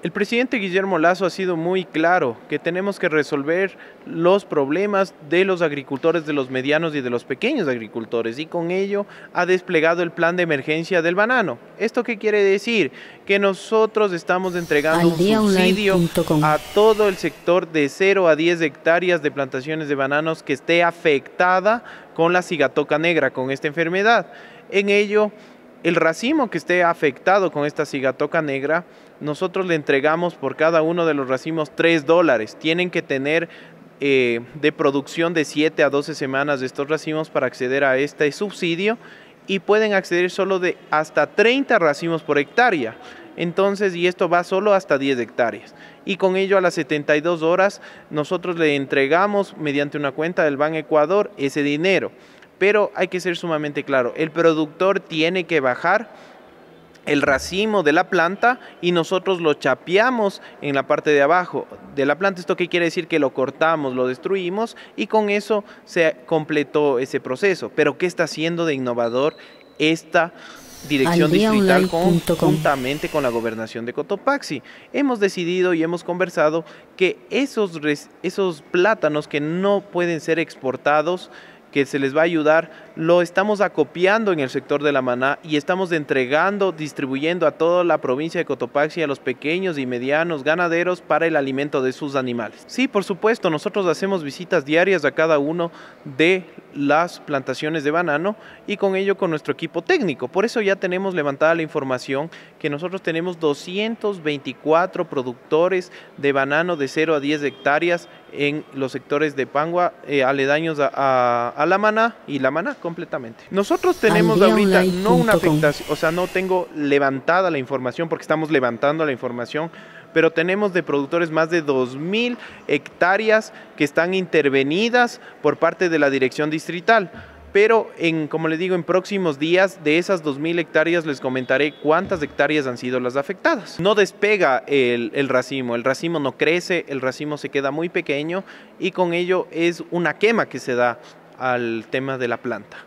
El presidente Guillermo Lazo ha sido muy claro que tenemos que resolver los problemas de los agricultores, de los medianos y de los pequeños agricultores y con ello ha desplegado el plan de emergencia del banano. ¿Esto qué quiere decir? Que nosotros estamos entregando un subsidio a todo el sector de 0 a 10 hectáreas de plantaciones de bananos que esté afectada con la cigatoca negra, con esta enfermedad. En ello el racimo que esté afectado con esta cigatoca negra, nosotros le entregamos por cada uno de los racimos 3 dólares. Tienen que tener eh, de producción de 7 a 12 semanas de estos racimos para acceder a este subsidio y pueden acceder solo de hasta 30 racimos por hectárea. Entonces, y esto va solo hasta 10 hectáreas. Y con ello a las 72 horas nosotros le entregamos mediante una cuenta del Ban Ecuador ese dinero. Pero hay que ser sumamente claro, el productor tiene que bajar el racimo de la planta y nosotros lo chapeamos en la parte de abajo de la planta. Esto qué quiere decir que lo cortamos, lo destruimos y con eso se completó ese proceso. Pero ¿qué está haciendo de innovador esta dirección distrital juntamente con la gobernación de Cotopaxi? Hemos decidido y hemos conversado que esos, esos plátanos que no pueden ser exportados, que se les va a ayudar, lo estamos acopiando en el sector de la maná y estamos entregando, distribuyendo a toda la provincia de Cotopaxi, a los pequeños y medianos ganaderos para el alimento de sus animales. Sí, por supuesto, nosotros hacemos visitas diarias a cada uno de las plantaciones de banano y con ello con nuestro equipo técnico. Por eso ya tenemos levantada la información que nosotros tenemos 224 productores de banano de 0 a 10 hectáreas en los sectores de Pangua, eh, aledaños a, La Maná y La Maná completamente. Nosotros tenemos ahorita no una afectación, o sea, no tengo levantada la información porque estamos levantando la información, pero tenemos de productores más de 2.000 hectáreas que están intervenidas por parte de la dirección distrital. Pero, en, como les digo, en próximos días de esas 2.000 hectáreas les comentaré cuántas hectáreas han sido las afectadas. No despega el racimo, el racimo no crece, el racimo se queda muy pequeño y con ello es una quema que se da al tema de la planta.